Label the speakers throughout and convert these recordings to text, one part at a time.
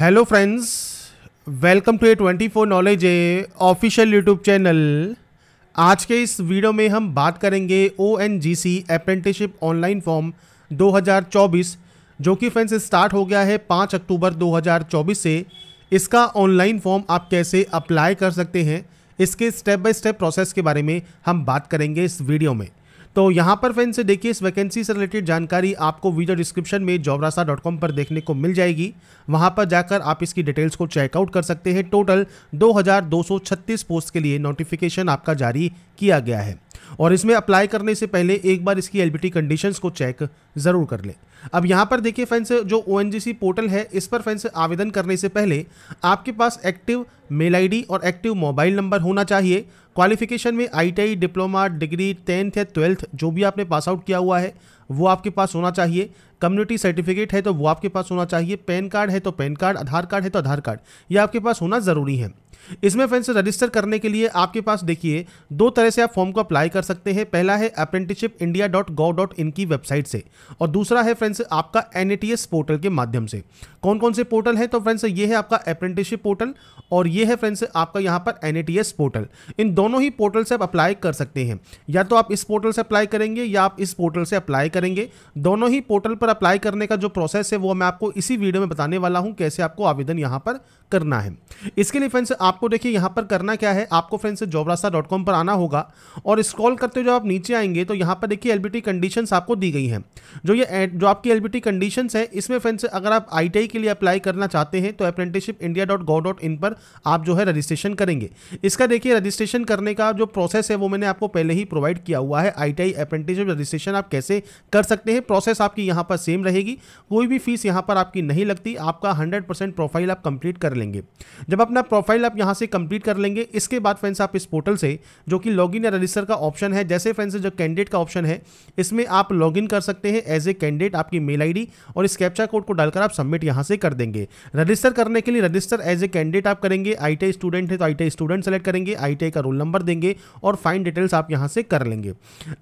Speaker 1: hello friends welcome to A twenty four knowledge ए official YouTube channel आज के इस वीडियो में हम बात करेंगे O N G C apprenticeship online form 2024 जो कि फ्रेंड्स स्टार्ट हो गया है 5 अक्टूबर 2024 से इसका ऑनलाइन फॉर्म आप कैसे अप्लाई कर सकते हैं इसके स्टेप बाय स्टेप प्रोसेस के बारे में हम बात करेंगे इस वीडियो में तो यहाँ पर फ्रेंड्स से देखिए इस वैकेंसी से रिलेटेड जानकारी आपको वीडियो डिस्क्रिप्शन में जॉबरासा पर देखने को मिल जाएगी वहाँ पर जाकर आप इसकी डिटेल्स को चेकआउट कर सकते हैं टोटल 2236 पोस्ट के लिए नोटिफिकेशन आपका जारी किया गया है और इसमें अप्लाई करने से पहले एक बार इसकी एलबीटी कंडीशंस को चेक ज़रूर कर लें अब यहाँ पर देखिए फ्रेंड्स जो ओ पोर्टल है इस पर फ्रेंड्स आवेदन करने से पहले आपके पास एक्टिव मेल आईडी और एक्टिव मोबाइल नंबर होना चाहिए क्वालिफिकेशन में आईटीआई डिप्लोमा डिग्री टेंथ या ट्वेल्थ जो भी आपने पास आउट किया हुआ है वो आपके पास होना चाहिए कम्युनिटी सर्टिफिकेट है तो वो आपके पास होना चाहिए पैन कार्ड है तो पैन कार्ड आधार कार्ड है तो आधार कार्ड ये आपके पास होना ज़रूरी है इसमें फ्रेंड्स रजिस्टर करने के लिए आपके पास देखिए दो तरह से आप फॉर्म को अप्लाई कर सकते हैं पहला है apprenticeship India dot go dot in की वेबसाइट से और दूसरा है फ्रेंड्स आपका एन पोर्टल के माध्यम से कौन कौन से पोर्टल है तो फ्रेंड्स ये है आपका अप्रेंटिसशिप पोर्टल और ये है फ्रेंड्स आपका यहाँ पर एन पोर्टल इन दोनों ही पोर्टल से आप अप्लाई कर सकते हैं या तो आप इस पोर्टल से अप्लाई करेंगे या आप इस पोर्टल से अप्लाई करेंगे दोनों ही पोर्टल पर अप्लाई करने का जो प्रोसेस है वो मैं आपको इसी वीडियो में बताने वाला हूँ कैसे आपको आवेदन यहाँ पर करना है इसके लिए फ्रेंड्स आप आपको देखिए यहाँ पर करना क्या है आपको फ्रेंड्स जॉबरास्ता डॉट कॉम पर आना होगा और स्क्रॉल करते हुए जब आप नीचे आएंगे तो यहाँ पर देखिए एल कंडीशंस आपको दी गई हैं जो ये जो आपकी एल कंडीशंस है इसमें फ्रेंड्स अगर आप आई के लिए अप्लाई करना चाहते हैं तो apprenticeship India dot go dot in पर आप जो है रजिस्ट्रेशन करेंगे इसका देखिए रजिस्ट्रेशन करने का जो प्रोसेस है वो मैंने आपको पहले ही प्रोवाइड किया हुआ है आई टी अप्रेंटिसशिप रजिस्ट्रेशन आप कैसे कर सकते हैं प्रोसेस आपकी यहाँ पर सेम रहेगी कोई भी फीस यहाँ पर आपकी नहीं लगती आपका हंड्रेड प्रोफाइल आप कंप्लीट कर लेंगे जब अपना प्रोफाइल आप यहाँ से कंप्लीट कर लेंगे इसके बाद फ्रेंड्स आप इस पोर्टल से जो कि लॉगिन या रजिस्टर का ऑप्शन है जैसे फ्रेंड्स जो कैंडिडेट का ऑप्शन है इसमें आप लॉगिन कर सकते हैं एज ए कैंडिडेट आपकी मेल आईडी और इस कैप्चा कोड को डालकर आप सबमिट यहाँ से कर देंगे रजिस्टर करने के लिए रजिस्टर एज ए कैंडिडेट आप करेंगे आई स्टूडेंट है तो आई स्टूडेंट सेलेक्ट करेंगे आई का रोल नंबर देंगे और फाइन डिटेल्स आप यहाँ से कर लेंगे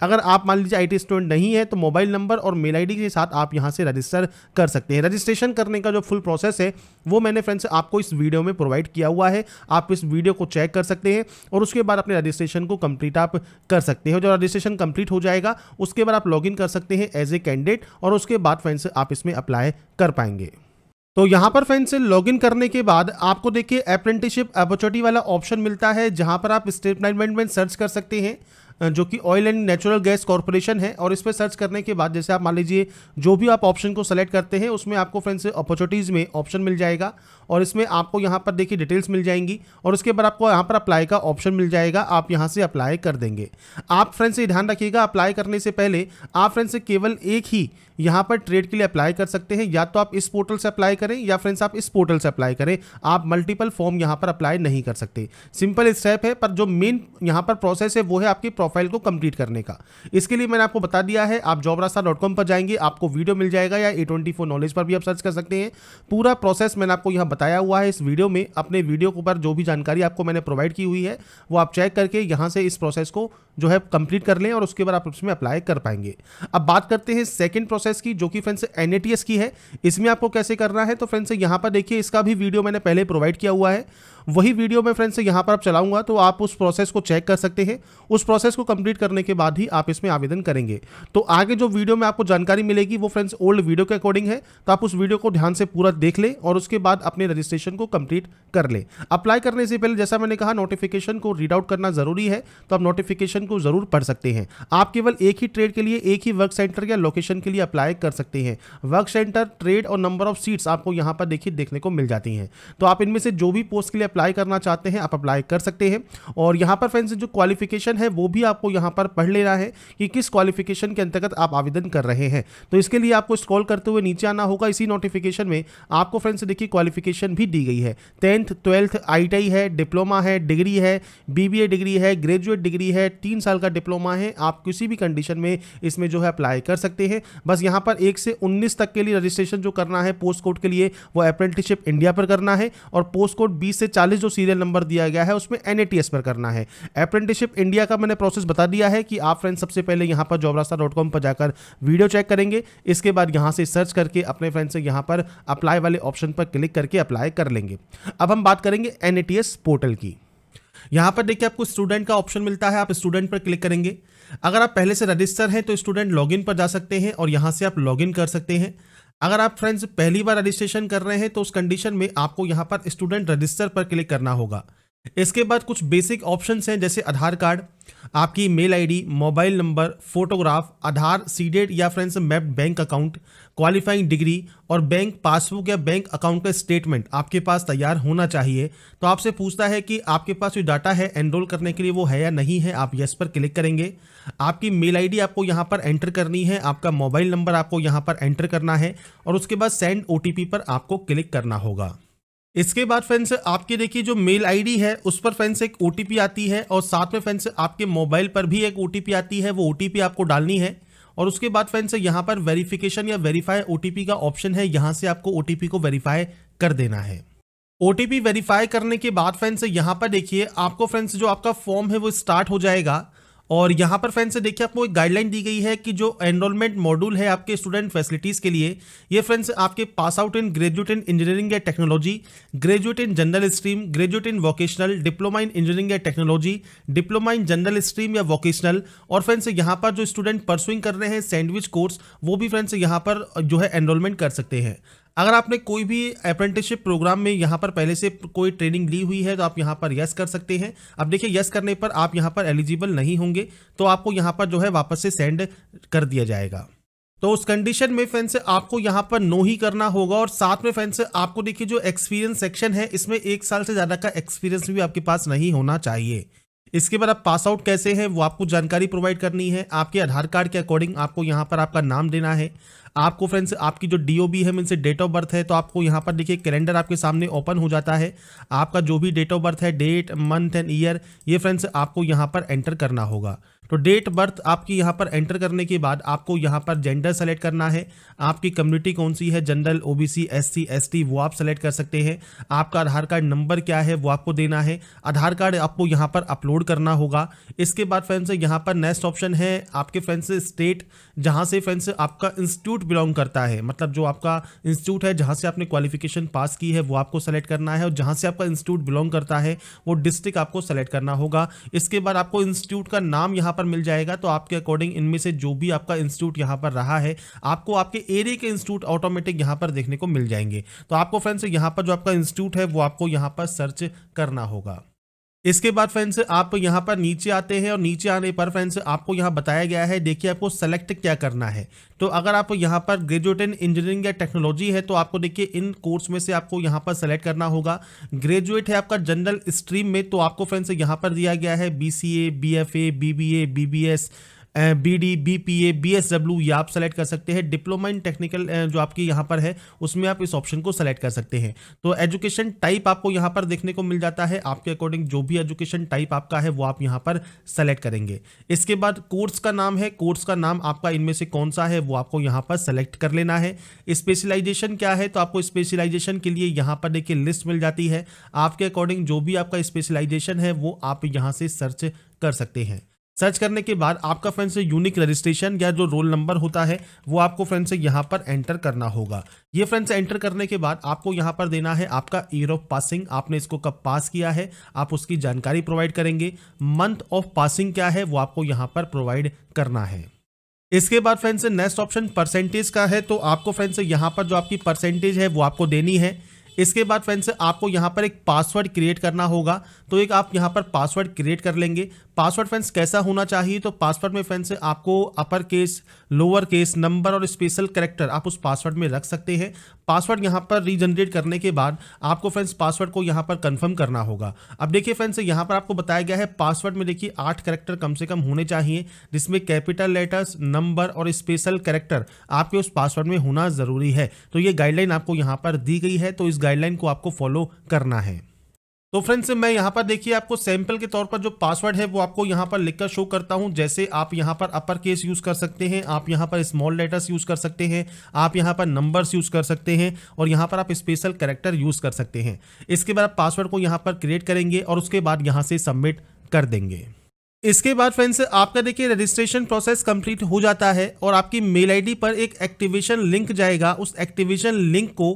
Speaker 1: अगर आप मान लीजिए आई स्टूडेंट नहीं है तो मोबाइल नंबर और मेल आई के साथ आप यहाँ से रजिस्टर कर सकते हैं रजिस्ट्रेशन करने का जो फुल प्रोसेस है वो मैंने फ्रेंड्स आपको इस वीडियो में प्रोवाइड किया हुआ है आप इस वीडियो को चेक कर सकते हैं और उसके बाद अपने रजिस्ट्रेशन को कंप्लीट आप कर सकते हैं जब रजिस्ट्रेशन कंप्लीट हो जाएगा उसके बाद आप लॉगिन कर सकते हैं एज ए कैंडिडेट और उसके बाद फ्रेंड्स आप इसमें अप्लाई कर पाएंगे तो यहाँ पर फ्रेंड्स लॉगिन करने के बाद आपको देखिए अप्रेंटिसशिप अपॉर्चुनिटी वाला ऑप्शन मिलता है जहाँ पर आप स्टेट मैनेजमेंट में सर्च कर सकते हैं जो कि oil and natural gas corporation है और इस पर सर्च करने के बाद जैसे आप मान लीजिए जो भी आप ऑप्शन को सेलेक्ट करते हैं उसमें आपको फ्रेंड्स अपॉर्चुनिटीज़ में ऑप्शन मिल जाएगा और इसमें आपको यहाँ पर देखिए डिटेल्स मिल जाएंगी और उसके बाद आपको यहाँ पर अप्लाई का ऑप्शन मिल जाएगा आप यहाँ से अप्लाई कर देंगे आप फ्रेंड्स ये ध्यान रखिएगा अप्लाई करने से पहले आप फ्रेंड्स केवल एक ही यहां पर ट्रेड के लिए अप्लाई कर सकते हैं या तो आप इस पोर्टल से अप्लाई करें या फ्रेंड्स आप इस पोर्टल से अप्लाई करें आप मल्टीपल फॉर्म यहां पर अप्लाई नहीं कर सकते सिंपल स्टेप है पर जो मेन यहां पर प्रोसेस है वो है आपकी प्रोफाइल को कंप्लीट करने का इसके लिए मैंने आपको बता दिया है आप जॉब डॉट कॉम पर जाएंगे आपको वीडियो मिल जाएगा या ए ट्वेंटी फोर नॉलेज पर भी आप सर्च कर सकते हैं पूरा प्रोसेस मैंने आपको यहां बताया हुआ है इस वीडियो में अपने वीडियो पर जो भी जानकारी आपको मैंने प्रोवाइड की हुई है वो आप चेक करके यहाँ से इस प्रोसेस को जो है कंप्लीट कर लें और उसके बाद आप उसमें अप्लाई कर पाएंगे अब बात करते हैं सेकेंड प्रोसेस एक्सेस की जो कि फ्रेंड्स एन की है इसमें आपको कैसे करना है तो फ्रेंड्स यहाँ पर देखिए इसका भी वीडियो मैंने पहले प्रोवाइड किया हुआ है वही वीडियो में फ्रेंड्स यहाँ पर आप चलाऊंगा तो आप उस प्रोसेस को चेक कर सकते हैं उस प्रोसेस को कंप्लीट करने के बाद ही आप इसमें आवेदन करेंगे तो आगे जो वीडियो में आपको जानकारी मिलेगी वो फ्रेंड्स ओल्ड वीडियो के अकॉर्डिंग है तो आप उस वीडियो को ध्यान से पूरा देख लें और उसके बाद अपने रजिस्ट्रेशन को कंप्लीट कर लें अप्लाई करने से पहले जैसा मैंने कहा नोटिफिकेशन को रीड आउट करना जरूरी है तो आप नोटिफिकेशन को जरूर पढ़ सकते हैं आप केवल एक ही ट्रेड के लिए एक ही वर्क सेंटर या लोकेशन के लिए अप्लाई अप्लाई कर सकते हैं वर्क सेंटर ट्रेड और नंबर ऑफ सीट्स आपको यहाँ पर देखिए देखने को मिल जाती हैं तो आप इनमें से जो भी पोस्ट के लिए अप्लाई करना चाहते हैं आप अप्लाई कर सकते हैं और यहाँ पर फ्रेंड्स जो क्वालिफिकेशन है वो भी आपको यहाँ पर पढ़ लेना है कि किस क्वालिफिकेशन के अंतर्गत आप आवेदन कर रहे हैं तो इसके लिए आपको स्क्रॉल करते हुए नीचे आना होगा इसी नोटिफिकेशन में आपको फ्रेंड्स देखिए क्वालिफिकेशन भी दी गई है टेंथ ट्वेल्थ आई है डिप्लोमा है डिग्री है बी डिग्री है ग्रेजुएट डिग्री है तीन साल का डिप्लोमा है आप किसी भी कंडीशन में इसमें जो है अप्लाई कर सकते हैं बस बस यहाँ पर एक से उन्नीस तक के लिए रजिस्ट्रेशन जो करना है पोस्ट कोड के लिए वो अप्रेंटिसशिप इंडिया पर करना है और पोस्ट कोड बीस से चालीस जो सीरियल नंबर दिया गया है उसमें एन पर करना है अप्रेंटिसशिप इंडिया का मैंने प्रोसेस बता दिया है कि आप फ्रेंड्स सबसे पहले यहाँ पर जॉब पर जाकर वीडियो चेक करेंगे इसके बाद यहाँ से सर्च करके अपने फ्रेंड से यहाँ पर अप्लाई वाले ऑप्शन पर क्लिक करके अप्लाई कर लेंगे अब हम बात करेंगे एन पोर्टल की यहां पर देखिए आपको स्टूडेंट का ऑप्शन मिलता है आप स्टूडेंट पर क्लिक करेंगे अगर आप पहले से रजिस्टर हैं तो स्टूडेंट लॉगिन पर जा सकते हैं और यहाँ से आप लॉगिन कर सकते हैं अगर आप फ्रेंड्स पहली बार रजिस्ट्रेशन कर रहे हैं तो उस कंडीशन में आपको यहाँ पर स्टूडेंट रजिस्टर पर क्लिक करना होगा इसके बाद कुछ बेसिक ऑप्शंस हैं जैसे आधार कार्ड आपकी mail ID, mobile number photograph Aadhaar seeded या friends map bank account qualifying degree और बैंक पासबुक या बैंक अकाउंट का स्टेटमेंट आपके पास तैयार होना चाहिए तो आपसे पूछता है कि आपके पास जो डाटा है एनरोल करने के लिए वो है या नहीं है आप यस पर क्लिक करेंगे आपकी मेल आईडी आपको यहाँ पर एंटर करनी है आपका मोबाइल नंबर आपको यहाँ पर एंटर करना है और उसके बाद सेंड ओ पर आपको क्लिक करना होगा इसके बाद फ्रेंड्स आपके देखिए जो मेल आईडी है उस पर फ्रेंड्स एक ओटीपी आती है और साथ में फ्रेंड्स आपके मोबाइल पर भी एक ओटीपी आती है वो ओटीपी आपको डालनी है और उसके बाद फ्रेंड्स यहाँ पर वेरिफिकेशन या वेरीफाई ओटीपी का ऑप्शन है यहाँ से आपको ओटीपी को वेरीफाई कर देना है ओटीपी वेरीफाई करने के बाद फ्रेंड्स यहाँ पर देखिए आपको फ्रेंड्स जो आपका फॉर्म है वो स्टार्ट हो जाएगा और यहाँ पर फ्रेंड्स देखिए आपको एक गाइडलाइन दी गई है कि जो एनरोलमेंट मॉड्यूल है आपके स्टूडेंट फैसिलिटीज़ के लिए ये फ्रेंड्स आपके पास out in graduate in engineering या technology graduate in general stream graduate in vocational diploma in engineering या technology diploma in general stream या वोकेशनल और फ्रेंड्स यहाँ पर जो स्टूडेंट परसुइंग कर रहे हैं सैंडविच कोर्स वो भी फ्रेंड्स यहाँ पर जो है एनरोलमेंट कर सकते हैं अगर आपने कोई भी अप्रेंटिसशिप प्रोग्राम में यहाँ पर पहले से कोई ट्रेनिंग ली हुई है तो आप यहाँ पर यस कर सकते हैं अब देखिए यस करने पर आप यहाँ पर एलिजिबल नहीं होंगे तो आपको यहाँ पर जो है वापस से सेंड कर दिया जाएगा तो उस कंडीशन में फ्रेंड्स आपको यहाँ पर नो ही करना होगा और साथ में फ्रेंड्स आपको देखिए जो एक्सपीरियंस सेक्शन है इसमें एक साल से ज़्यादा का एक्सपीरियंस भी आपके पास नहीं होना चाहिए इसके बाद आप पास आउट कैसे हैं वो आपको जानकारी प्रोवाइड करनी है आपके आधार कार्ड के अकॉर्डिंग आपको यहाँ पर आपका नाम देना है आपको फ्रेंड्स आपकी जो डी है मीनस डेट ऑफ बर्थ है तो आपको यहाँ पर देखिए कैलेंडर आपके सामने ओपन हो जाता है आपका जो भी डेट ऑफ बर्थ है डेट मंथ एंड ईयर ये फ्रेंड्स आपको यहाँ पर एंटर करना होगा तो डेट बर्थ आपकी यहाँ पर एंटर करने के बाद आपको यहाँ पर जेंडर सेलेक्ट करना है आपकी कम्युनिटी कौन सी है जनरल ओबीसी एससी एसटी वो आप सेलेक्ट कर सकते हैं आपका आधार कार्ड नंबर क्या है वो आपको देना है आधार कार्ड आपको यहाँ पर अपलोड करना होगा इसके बाद फ्रेंड्स यहाँ पर नेक्स्ट ऑप्शन है आपके फ्रेंड्स स्टेट जहाँ से फ्रेंड्स आपका इंस्टीट्यूट बिलोंग करता है मतलब जो आपका इंस्टीट्यूट है जहाँ से आपने क्वालिफिकेशन पास की है वो आपको सेलेक्ट करना है और जहाँ से आपका इंस्टीट्यूट बिलोंग करता है वो डिस्ट्रिक्ट आपको सेलेक्ट करना होगा इसके बाद आपको इंस्टीट्यूट का नाम यहाँ पर पर मिल जाएगा तो आपके अकॉर्डिंग इनमें से जो भी आपका इंस्टीट्यूट यहाँ पर रहा है आपको आपके एरिया के इंस्टीट्यूट ऑटोमेटिक यहाँ पर देखने को मिल जाएंगे तो आपको फ्रेंड्स यहाँ पर जो आपका इंस्टीट्यूट है वो आपको यहाँ पर सर्च करना होगा इसके बाद फ्रेंड्स आप यहाँ पर नीचे आते हैं और नीचे आने पर फ्रेंड्स आपको यहाँ बताया गया है देखिए आपको सेलेक्ट क्या करना है तो अगर आप यहाँ पर ग्रेजुएट इन इंजीनियरिंग या टेक्नोलॉजी है तो आपको देखिए इन कोर्स में से आपको यहां पर सेलेक्ट करना होगा ग्रेजुएट है आपका जनरल स्ट्रीम में तो आपको फ्रेंड्स यहाँ पर दिया गया है B C A B F A B B A B B S B D B P A B S W ये आप सेलेक्ट कर सकते हैं डिप्लोमा इन टेक्निकल जो आपकी यहाँ पर है उसमें आप इस ऑप्शन को सेलेक्ट कर सकते हैं तो एजुकेशन टाइप आपको यहाँ पर देखने को मिल जाता है आपके अकॉर्डिंग जो भी एजुकेशन टाइप आपका है वो आप यहाँ पर सेलेक्ट करेंगे इसके बाद कोर्स का नाम है कोर्स का नाम आपका इनमें से कौन सा है वो आपको यहाँ पर सेलेक्ट कर लेना है स्पेशलाइजेशन क्या है तो आपको स्पेशलाइजेशन के लिए यहाँ पर देखिए लिस्ट मिल जाती है आपके अकॉर्डिंग जो भी आपका स्पेशलाइजेशन है वो आप यहाँ से सर्च कर सकते हैं सर्च करने के बाद आपका फ्रेंड से यूनिक रजिस्ट्रेशन या जो रोल नंबर होता है वो आपको फ्रेंड से यहाँ पर एंटर करना होगा ये फ्रेंड से एंटर करने के बाद आपको यहाँ पर देना है आपका ईयर ऑफ पासिंग आपने इसको कब पास किया है आप उसकी जानकारी प्रोवाइड करेंगे मंथ ऑफ पासिंग क्या है वो आपको यहाँ पर प्रोवाइड करना है इसके बाद फ्रेंड से नेक्स्ट ऑप्शन परसेंटेज का है तो आपको फ्रेंड से यहाँ पर जो आपकी परसेंटेज है वो आपको देनी है इसके बाद फ्रेंड्स आपको यहाँ पर एक पासवर्ड क्रिएट करना होगा तो एक आप यहाँ पर पासवर्ड क्रिएट कर लेंगे पासवर्ड फ्रेंड्स कैसा होना चाहिए तो पासवर्ड में फ्रेंड्स आपको upper case lower case number और स्पेशल करेक्टर आप उस पासवर्ड में रख सकते हैं पासवर्ड यहाँ पर रीजनरेट करने के बाद आपको फ्रेंड्स पासवर्ड को यहाँ पर कंफर्म करना होगा अब देखिए फ्रेंड्स यहाँ पर आपको बताया गया है पासवर्ड में देखिए आठ करेक्टर कम से कम होने चाहिए जिसमें कैपिटल लेटर्स नंबर और स्पेशल करेक्टर आपके उस पासवर्ड में होना ज़रूरी है तो ये गाइडलाइन आपको यहाँ पर दी गई है तो इस गाइडलाइन को आपको फॉलो करना है तो फ्रेंड्स मैं यहाँ पर देखिए आपको सैंपल के तौर पर जो पासवर्ड है वो आपको यहाँ पर लिखकर शो करता हूँ जैसे आप यहाँ पर अपर केस यूज़ कर सकते हैं आप यहाँ पर स्मॉल लेटर्स यूज़ कर सकते हैं आप यहाँ पर नंबर्स यूज़ कर सकते हैं और यहाँ पर आप स्पेशल करेक्टर यूज़ कर सकते हैं इसके बाद पासवर्ड को यहाँ पर क्रिएट करेंगे और उसके बाद यहाँ से सबमिट कर देंगे इसके बाद फ्रेंड्स आपका देखिए रजिस्ट्रेशन प्रोसेस कंप्लीट हो जाता है और आपकी मेल आईडी पर एक एक्टिवेशन लिंक जाएगा उस एक्टिवेशन लिंक को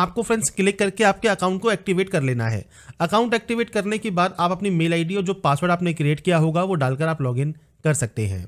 Speaker 1: आपको फ्रेंड्स क्लिक करके आपके अकाउंट को एक्टिवेट कर लेना है अकाउंट एक्टिवेट करने के बाद आप अपनी मेल आईडी और जो पासवर्ड आपने क्रिएट किया होगा वो डालकर आप लॉग कर सकते हैं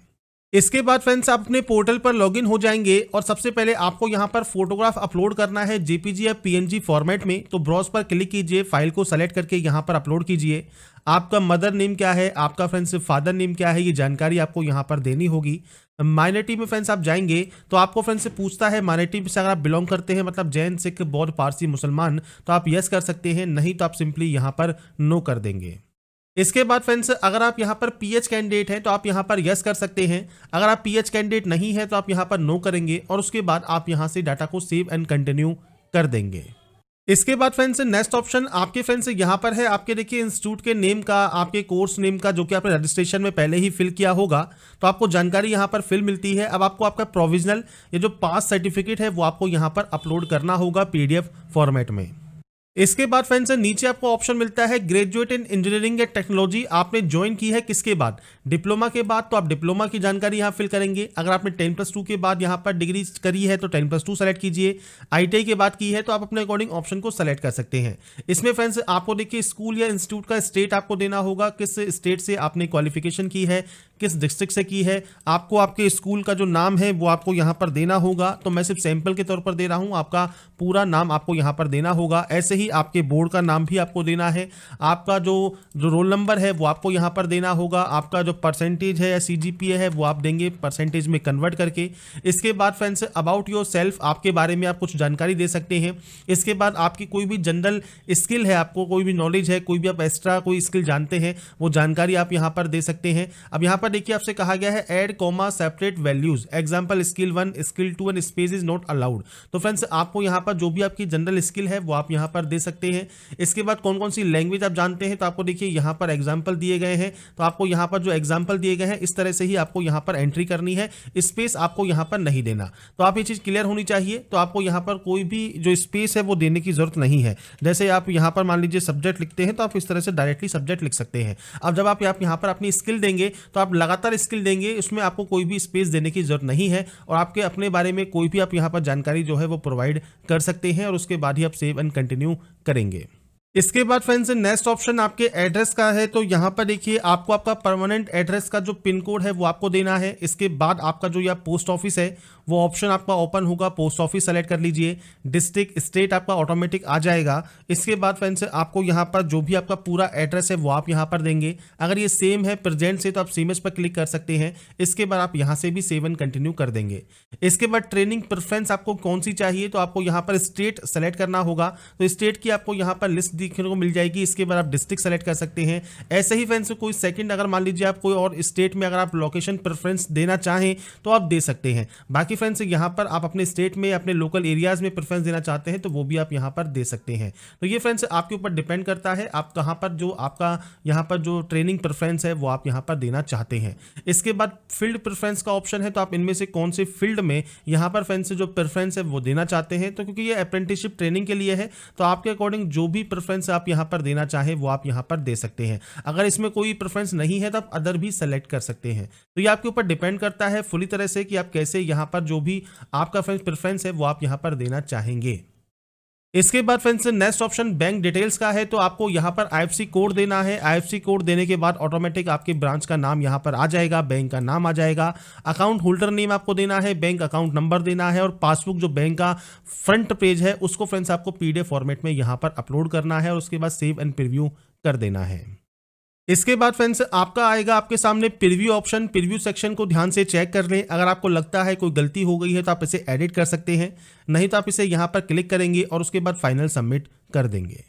Speaker 1: इसके बाद फ्रेंड्स आप अपने पोर्टल पर लॉगिन हो जाएंगे और सबसे पहले आपको यहाँ पर फोटोग्राफ अपलोड करना है जेपीजी या पीएनजी फॉर्मेट में तो ब्रॉज पर क्लिक कीजिए फाइल को सेलेक्ट करके यहाँ पर अपलोड कीजिए आपका मदर नेम क्या है आपका फ्रेंड्स फादर नेम क्या है ये जानकारी आपको यहाँ पर देनी होगी माइनॉरिटी में फ्रेंड्स आप जाएंगे तो आपको फ्रेंड्स से पूछता है माइनॉरिटी से अगर आप बिलोंग करते हैं मतलब जैन सिख बौद्ध पारसी मुसलमान तो आप यस कर सकते हैं नहीं तो आप सिंपली यहाँ पर नो कर देंगे इसके बाद फ्रेंड्स अगर आप यहाँ पर पीएच कैंडिडेट हैं तो आप यहाँ पर यस कर सकते हैं अगर आप पीएच कैंडिडेट नहीं है तो आप यहाँ पर नो करेंगे और उसके बाद आप यहाँ से डाटा को सेव एंड कंटिन्यू कर देंगे इसके बाद फ्रेंड्स नेक्स्ट ऑप्शन आपके फ्रेंड्स यहाँ पर है आपके देखिए इंस्टीट्यूट के नेम का आपके कोर्स नेम का जो कि आपने रजिस्ट्रेशन में पहले ही फिल किया होगा तो आपको जानकारी यहाँ पर फिल मिलती है अब आपको आपका प्रोविजनल ये जो पास सर्टिफिकेट है वो आपको यहाँ पर अपलोड करना होगा पीडीएफ फॉर्मेट में इसके बाद फ्रेंड्स नीचे आपको ऑप्शन मिलता है graduate in engineering and technology आपने ज्वाइन की है किसके बाद डिप्लोमा के बाद तो आप डिप्लोमा की जानकारी यहां फिल करेंगे अगर आपने टेन प्लस टू के बाद यहाँ पर डिग्री करी है तो टेन प्लस टू सेलेक्ट कीजिए आईटीआई के बाद की है तो आप अपने अकॉर्डिंग ऑप्शन को सेलेक्ट कर सकते हैं इसमें फ्रेंड्स आपको देखिए स्कूल या इंस्टीट्यूट का स्टेट आपको देना होगा किस स्टेट से आपने क्वालिफिकेशन की है किस डिस्ट्रिक्ट से की है आपको आपके स्कूल का जो नाम है वो आपको यहाँ पर देना होगा तो मैं सिर्फ सैंपल के तौर पर दे रहा हूँ आपका पूरा नाम आपको यहाँ पर देना होगा ऐसे ही आपके बोर्ड का नाम भी आपको देना है आपका जो जो रोल नंबर है वो आपको यहाँ पर देना होगा आपका जो परसेंटेज है या सी है वो आप देंगे परसेंटेज में कन्वर्ट करके इसके बाद फ्रेंड्स अबाउट योर सेल्फ आपके बारे में आप कुछ जानकारी दे सकते हैं इसके बाद आपकी कोई भी जनरल स्किल है आपको कोई भी नॉलेज है कोई भी आप एक्स्ट्रा कोई स्किल जानते हैं वो जानकारी आप यहाँ पर दे सकते हैं अब यहाँ पर पर देखिए आपसे कहा गया है add comma separate values example skill one skill two and space is not allowed तो फ्रेंड्स आपको यहाँ पर जो भी आपकी जनरल स्किल है वो आप यहाँ पर दे सकते हैं इसके बाद कौन कौन सी लैंग्वेज आप जानते हैं तो आपको देखिए यहाँ पर एग्जाम्पल दिए गए हैं तो आपको यहाँ पर जो एग्जाम्पल दिए गए हैं इस तरह से ही आपको यहाँ पर एंट्री करनी है स्पेस आपको यहाँ पर नहीं देना तो आप ये चीज़ क्लियर होनी चाहिए तो आपको यहाँ पर कोई भी जो स्पेस है वो देने की जरूरत नहीं है जैसे आप यहाँ पर मान लीजिए सब्जेक्ट लिखते हैं तो आप इस तरह से डायरेक्टली सब्जेक्ट लिख सकते हैं अब जब आप यहाँ पर अपनी स्किल देंगे तो आप लगातार स्किल देंगे उसमें आपको कोई भी स्पेस देने की जरूरत नहीं है और आपके अपने बारे में कोई भी आप यहाँ पर जानकारी जो है वो प्रोवाइड कर सकते हैं और उसके बाद ही आप सेव एंड कंटिन्यू करेंगे इसके बाद फ्रेंड्स नेक्स्ट ऑप्शन आपके एड्रेस का है तो यहाँ पर देखिए आपको आपका परमानेंट एड्रेस का जो पिन कोड है वो आपको देना है इसके बाद आपका जो यह पोस्ट ऑफिस है वो ऑप्शन आपका ओपन होगा पोस्ट ऑफिस सेलेक्ट कर लीजिए डिस्ट्रिक्ट स्टेट आपका ऑटोमेटिक आ जाएगा इसके बाद फ्रेंड्स आपको यहाँ पर जो भी आपका पूरा एड्रेस है वो आप यहाँ पर देंगे अगर ये सेम है प्रेजेंट से तो आप सीमेज पर क्लिक कर सकते हैं इसके बाद आप यहाँ से भी सेवन कंटिन्यू कर देंगे इसके बाद ट्रेनिंग प्रेफरेंस आपको कौन सी चाहिए तो आपको यहाँ पर स्टेट सेलेक्ट करना होगा तो स्टेट की आपको यहाँ पर लिस्ट देखने को मिल जाएगी इसके बाद आप डिस्ट्रिक्ट सेलेक्ट कर सकते हैं ऐसे ही फ्रेंड्स कोई सेकंड अगर मान लीजिए आप कोई और स्टेट में अगर आप लोकेशन प्रेफरेंस देना चाहें तो आप दे सकते हैं बाकी फ्रेंड्स यहाँ पर आप अपने स्टेट में अपने लोकल एरियाज़ में प्रेफरेंस देना चाहते हैं तो वो भी आप यहाँ पर दे सकते हैं तो ये फ्रेंड्स आपके ऊपर डिपेंड करता है आप कहाँ पर जो आपका यहाँ पर जो ट्रेनिंग प्रेफरेंस है वो आप यहाँ पर देना चाहते हैं इसके बाद फील्ड प्रेफरेंस का ऑप्शन है तो आप इनमें से कौन से फील्ड में यहाँ पर फ्रेंड्स जो प्रेफरेंस है वो देना चाहते हैं तो क्योंकि ये अप्रेंटिसशिप ट्रेनिंग के लिए है तो आपके अकॉर्डिंग जो भी प्रेफरेंस प्रेफरेंस आप यहाँ पर देना चाहें वो आप यहाँ पर दे सकते हैं अगर इसमें कोई प्रेफरेंस नहीं है तो आप अदर भी सेलेक्ट कर सकते हैं तो ये आपके ऊपर डिपेंड करता है फुली तरह से कि आप कैसे यहाँ पर जो भी आपका फ्रेंड्स प्रेफरेंस है वो आप यहाँ पर देना चाहेंगे इसके बाद friends next option bank details का है तो आपको यहाँ पर आईएफसी कोड देना है आईएफसी कोड देने के बाद ऑटोमेटिक आपके ब्रांच का नाम यहाँ पर आ जाएगा बैंक का नाम आ जाएगा अकाउंट होल्डर नेम आपको देना है बैंक अकाउंट नंबर देना है और पासबुक जो बैंक का फ्रंट पेज है उसको फ्रेंड्स आपको पीडीएफ फॉर्मेट में यहाँ पर अपलोड करना है और उसके बाद सेव एंड प्रिव्यू कर देना है इसके बाद फ्रेंड्स आपका आएगा आपके सामने प्रिव्यू ऑप्शन प्रिव्यू सेक्शन को ध्यान से चेक कर लें अगर आपको लगता है कोई गलती हो गई है तो आप इसे एडिट कर सकते हैं नहीं तो आप इसे यहां पर क्लिक करेंगे और उसके बाद फाइनल सबमिट कर देंगे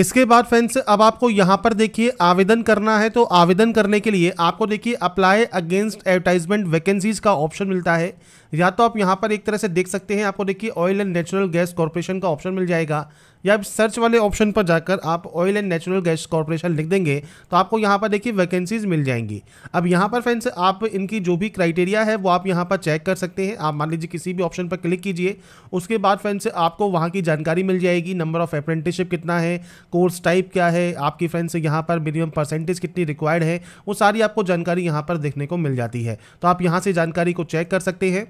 Speaker 1: इसके बाद फ्रेंड्स अब आपको यहां पर देखिए आवेदन करना है तो आवेदन करने के लिए आपको देखिए अप्लाई अगेंस्ट एडवर्टाइजमेंट वैकेंसीज का ऑप्शन मिलता है या तो आप यहाँ पर एक तरह से देख सकते हैं आपको देखिए oil and natural gas corporation का ऑप्शन मिल जाएगा या आप सर्च वाले ऑप्शन पर जाकर आप oil and natural gas corporation लिख देंगे तो आपको यहाँ पर देखिए वैकेंसीज मिल जाएंगी अब यहाँ पर फ्रेंड्स आप इनकी जो भी क्राइटेरिया है वो आप यहाँ पर चेक कर सकते हैं आप मान लीजिए किसी भी ऑप्शन पर क्लिक कीजिए उसके बाद फ्रेंड्स आपको वहाँ की जानकारी मिल जाएगी नंबर ऑफ अप्रेंटिसशिप कितना है कोर्स टाइप क्या है आपकी फ्रेंड्स यहाँ पर मिनिमम परसेंटेज कितनी रिक्वायर्ड है वो सारी आपको जानकारी यहाँ पर देखने को मिल जाती है तो आप यहाँ से जानकारी को चेक कर सकते हैं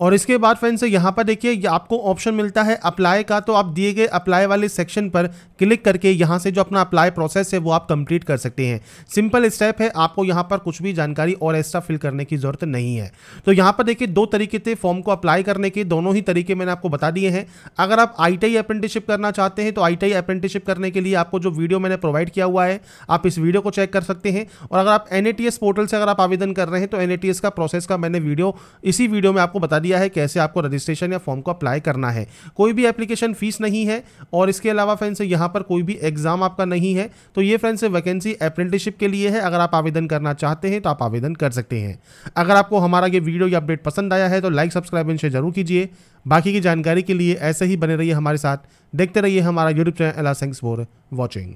Speaker 1: और इसके बाद फ्रेंड्स यहाँ पर देखिए आपको ऑप्शन मिलता है अप्लाई का तो आप दिए गए अप्लाई वाले सेक्शन पर क्लिक करके यहाँ से जो अपना अप्लाई प्रोसेस है वो आप कंप्लीट कर सकते हैं सिंपल स्टेप है आपको यहाँ पर कुछ भी जानकारी और एक्स्ट्रा फिल करने की ज़रूरत नहीं है तो यहाँ पर देखिए दो तरीके थे फॉर्म को अप्लाई करने के दोनों ही तरीके मैंने आपको बता दिए हैं अगर आप आई टी अप्रेंटिसशिप करना चाहते हैं तो आई टी अप्रेंटिसशिप करने के लिए आपको जो वीडियो मैंने प्रोवाइड किया हुआ है आप इस वीडियो को चेक कर सकते हैं और अगर आप एन पोर्टल से अगर आप आवेदन कर रहे हैं तो एन का प्रोसेस का मैंने वीडियो इसी वीडियो में आपको बता दिया दिया है कैसे आपको रजिस्ट्रेशन या फॉर्म को अप्लाई करना है कोई भी एप्लीकेशन फीस नहीं है और इसके अलावा फ्रेंड्स यहाँ पर कोई भी एग्जाम आपका नहीं है तो ये फ्रेंड्स वैकेंसी अप्रेंटिसशिप के लिए है अगर आप आवेदन करना चाहते हैं तो आप आवेदन कर सकते हैं अगर आपको हमारा ये वीडियो या अपडेट पसंद आया है तो लाइक सब्सक्राइब एंड शेयर जरूर कीजिए बाकी की जानकारी के लिए ऐसे ही बने रहिए हमारे साथ देखते रहिए हमारा यूट्यूब चैनल अला फॉर वॉचिंग